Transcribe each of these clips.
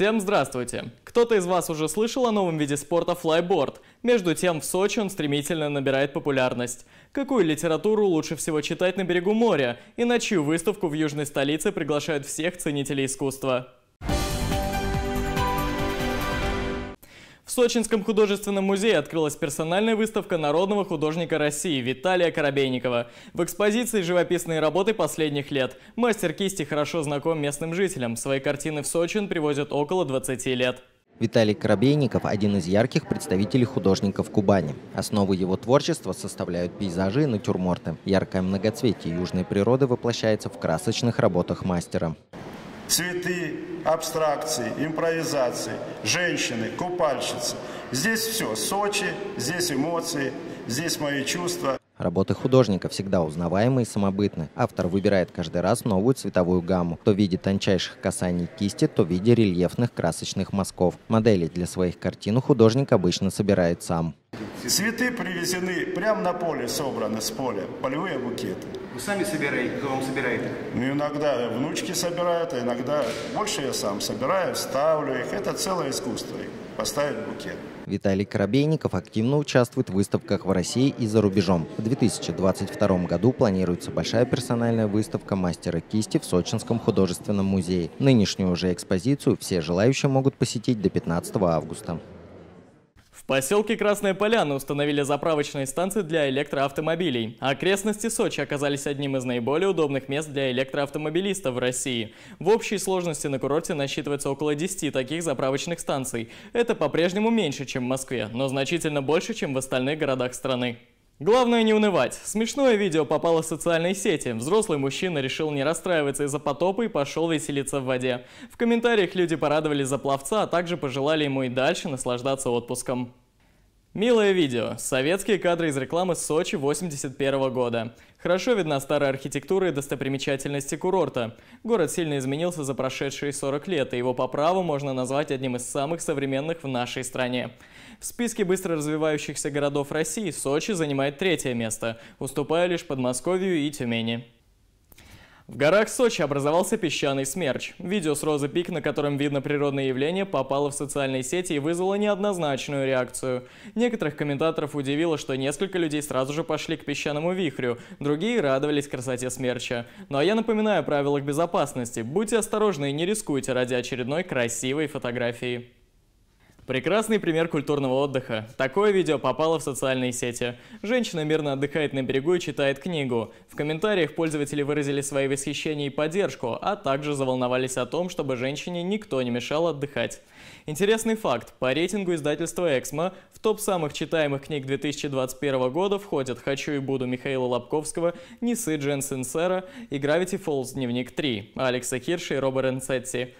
Всем здравствуйте! Кто-то из вас уже слышал о новом виде спорта флайборд. Между тем в Сочи он стремительно набирает популярность. Какую литературу лучше всего читать на берегу моря и на чью выставку в южной столице приглашают всех ценителей искусства? В Сочинском художественном музее открылась персональная выставка народного художника России Виталия Коробейникова. В экспозиции живописные работы последних лет. Мастер кисти хорошо знаком местным жителям. Свои картины в Сочин привозят около 20 лет. Виталий Коробейников – один из ярких представителей художников Кубани. Основу его творчества составляют пейзажи и натюрморты. Яркое многоцветие южной природы воплощается в красочных работах мастера цветы, абстракции, импровизации, женщины, купальщицы. Здесь все, Сочи, здесь эмоции, здесь мои чувства. Работы художника всегда узнаваемы и самобытны. Автор выбирает каждый раз новую цветовую гамму. Кто видит тончайших касаний кисти, то видит рельефных красочных мазков. Модели для своих картин художник обычно собирает сам. Цветы привезены прямо на поле, собраны с поля, полевые букеты. Вы сами собираете, кто вам собирает? Ну, иногда внучки собирают, а иногда больше я сам собираю, ставлю их. Это целое искусство, поставить букет. Виталий Коробейников активно участвует в выставках в России и за рубежом. В 2022 году планируется большая персональная выставка мастера кисти в Сочинском художественном музее. Нынешнюю уже экспозицию все желающие могут посетить до 15 августа поселке Красная Поляна установили заправочные станции для электроавтомобилей. Окрестности Сочи оказались одним из наиболее удобных мест для электроавтомобилистов в России. В общей сложности на курорте насчитывается около 10 таких заправочных станций. Это по-прежнему меньше, чем в Москве, но значительно больше, чем в остальных городах страны. Главное не унывать. Смешное видео попало в социальные сети. Взрослый мужчина решил не расстраиваться из-за потопа и пошел веселиться в воде. В комментариях люди порадовались за пловца, а также пожелали ему и дальше наслаждаться отпуском. Милое видео. Советские кадры из рекламы Сочи 81 -го года. Хорошо видна старая архитектура и достопримечательности курорта. Город сильно изменился за прошедшие 40 лет, и его по праву можно назвать одним из самых современных в нашей стране. В списке быстро развивающихся городов России Сочи занимает третье место, уступая лишь Подмосковью и Тюмени. В горах Сочи образовался песчаный смерч. Видео с Розы Пик, на котором видно природное явление, попало в социальные сети и вызвало неоднозначную реакцию. Некоторых комментаторов удивило, что несколько людей сразу же пошли к песчаному вихрю, другие радовались красоте смерча. Ну а я напоминаю о правилах безопасности. Будьте осторожны и не рискуйте ради очередной красивой фотографии. Прекрасный пример культурного отдыха. Такое видео попало в социальные сети. Женщина мирно отдыхает на берегу и читает книгу. В комментариях пользователи выразили свои восхищения и поддержку, а также заволновались о том, чтобы женщине никто не мешал отдыхать. Интересный факт. По рейтингу издательства «Эксмо» в топ самых читаемых книг 2021 года входят «Хочу и буду» Михаила Лобковского, «Несы Джен Сенсера» и «Gravity Falls. Дневник 3» Алекса Хирша и Роба Ренцетти.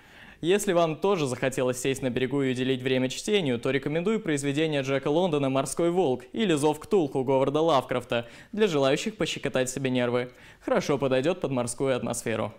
Если вам тоже захотелось сесть на берегу и уделить время чтению, то рекомендую произведение Джека Лондона «Морской волк» или «Зов к Тулху» Говарда Лавкрафта для желающих пощекотать себе нервы. Хорошо подойдет под морскую атмосферу.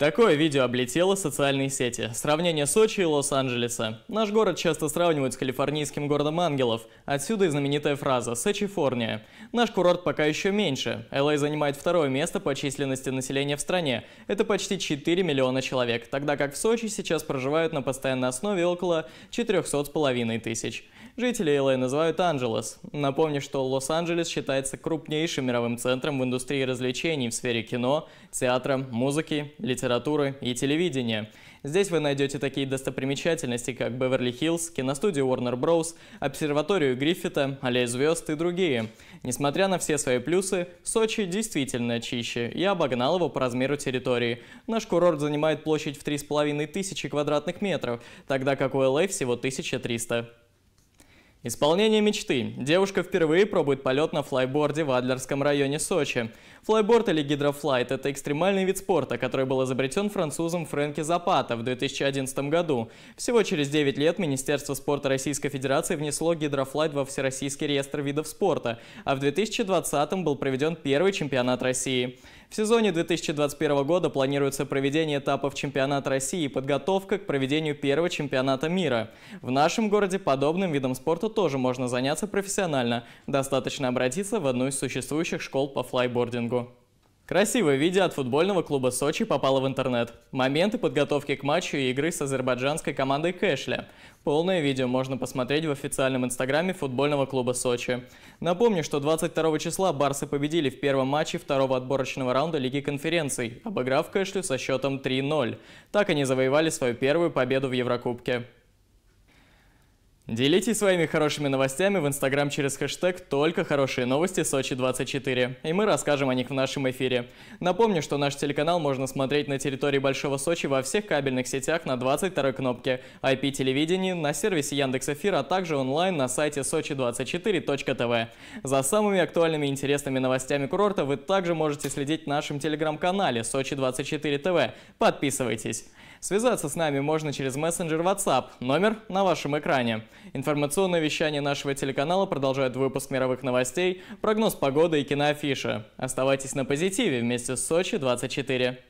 Такое видео облетело социальные сети. Сравнение Сочи и Лос-Анджелеса. Наш город часто сравнивают с калифорнийским городом ангелов. Отсюда и знаменитая фраза «Сочифорния». Наш курорт пока еще меньше. ЛА занимает второе место по численности населения в стране. Это почти 4 миллиона человек, тогда как в Сочи сейчас проживают на постоянной основе около 400 с половиной тысяч. Жители ЛА называют Анджелес. Напомню, что Лос-Анджелес считается крупнейшим мировым центром в индустрии развлечений в сфере кино, театра, музыки, литературы литературы и телевидения. Здесь вы найдете такие достопримечательности, как Беверли-Хиллз, киностудию Warner Bros., обсерваторию Гриффита, аллея звезд и другие. Несмотря на все свои плюсы, Сочи действительно чище и обогнал его по размеру территории. Наш курорт занимает площадь в 3,5 тысячи квадратных метров, тогда как у ЛА всего 1300. Исполнение мечты. Девушка впервые пробует полет на флайборде в Адлерском районе Сочи. Флайборд или гидрофлайт – это экстремальный вид спорта, который был изобретен французом Фрэнки Запата в 2011 году. Всего через 9 лет Министерство спорта Российской Федерации внесло гидрофлайт во Всероссийский реестр видов спорта, а в 2020 был проведен первый чемпионат России. В сезоне 2021 года планируется проведение этапов чемпионата России и подготовка к проведению первого чемпионата мира. В нашем городе подобным видом спорта тоже можно заняться профессионально. Достаточно обратиться в одну из существующих школ по флайбордингу. Красивое видео от футбольного клуба Сочи попало в интернет. Моменты подготовки к матчу и игры с азербайджанской командой Кэшля. Полное видео можно посмотреть в официальном инстаграме футбольного клуба Сочи. Напомню, что 22 числа Барсы победили в первом матче второго отборочного раунда Лиги конференций, обыграв Кэшлю со счетом 3-0. Так они завоевали свою первую победу в Еврокубке. Делитесь своими хорошими новостями в Инстаграм через хэштег «Только хорошие новости Сочи-24», и мы расскажем о них в нашем эфире. Напомню, что наш телеканал можно смотреть на территории Большого Сочи во всех кабельных сетях на 22 кнопке, IP-телевидении, на сервисе Яндекс Эфир, а также онлайн на сайте сочи24.тв. За самыми актуальными и интересными новостями курорта вы также можете следить в нашем телеграм-канале Сочи24 ТВ. Подписывайтесь. Связаться с нами можно через мессенджер WhatsApp, номер на вашем экране. Информационное вещание нашего телеканала продолжает выпуск мировых новостей, прогноз погоды и киноафиши. Оставайтесь на позитиве вместе с Сочи 24.